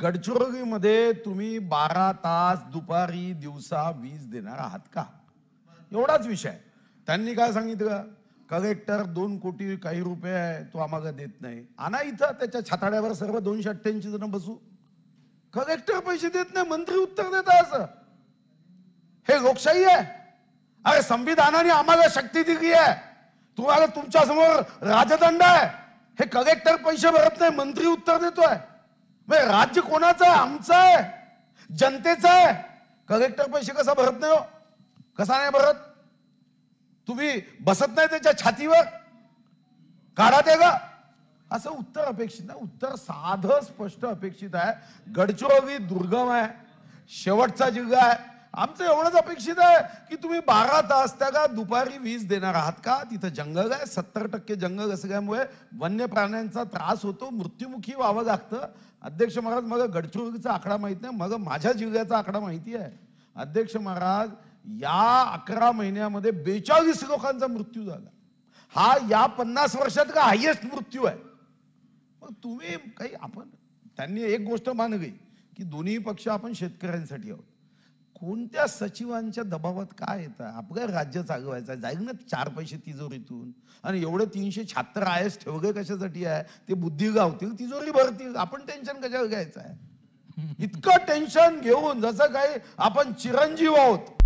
गडचिरोलीमध्ये तुम्ही बारा तास दुपारी दिवसा वीज देणार आहात का एवढाच विषय त्यांनी काय सांगितलं कलेक्टर दोन कोटी काही रुपये आहे तो आम्हाला देत नाही आणा इथं त्याच्या छाताड्यावर सर्व दोनशे अठ्ठ्याऐंशी जण बसू कलेक्टर पैसे देत नाही मंत्री उत्तर देता असं हे लोकशाही आहे अरे संविधानाने आम्हाला शक्ती दिली आहे तुम्हाला तुमच्या समोर राजदंड आहे हे कलेक्टर पैसे भरत नाही मंत्री उत्तर देतोय म्हणजे राज्य कोणाचं आहे आमचं आहे जनतेचं आहे कलेक्टर पैसे कसा भरत नाही हो कसा नाही भरत तुम्ही बसत नाही त्याच्या छातीवर काढा ते का असं उत्तर अपेक्षित नाही उत्तर साधं स्पष्ट अपेक्षित आहे गडचिरोली दुर्गम आहे शेवटचा जिल्हा आहे आमचं एवढंच अपेक्षित आहे की तुम्ही बारा तास त्या का दुपारी वीज देणार आहात का तिथं जंगल आहे सत्तर टक्के जंगल असल्यामुळे वन्य प्राण्यांचा त्रास होतो मृत्युमुखी व्हावं लागतं अध्यक्ष महाराज मग गडचिरोलीचा आकडा माहीत नाही मग माझ्या जिल्ह्याचा आकडा माहिती आहे अध्यक्ष महाराज या अकरा महिन्यामध्ये बेचाळीस लोकांचा मृत्यू झाला हा या पन्नास वर्षात का हायेस्ट मृत्यू आहे मग तुम्ही काही आपण त्यांनी एक गोष्ट मानली की दोन्ही पक्ष आपण शेतकऱ्यांसाठी आहोत कोणत्या सचिवांच्या दबावात काय येतं आपलं राज्य चालवायचं जाईल ना चार पैसे तिजोरीतून आणि एवढे तीनशे छात्र आय एस ठेवगे कशासाठी आहे ते बुद्धी गावतील तिजोरी भरतील आपण टेन्शन कशावर घ्यायचं आहे इतकं टेन्शन घेऊन जसं काही आपण चिरंजीव आहोत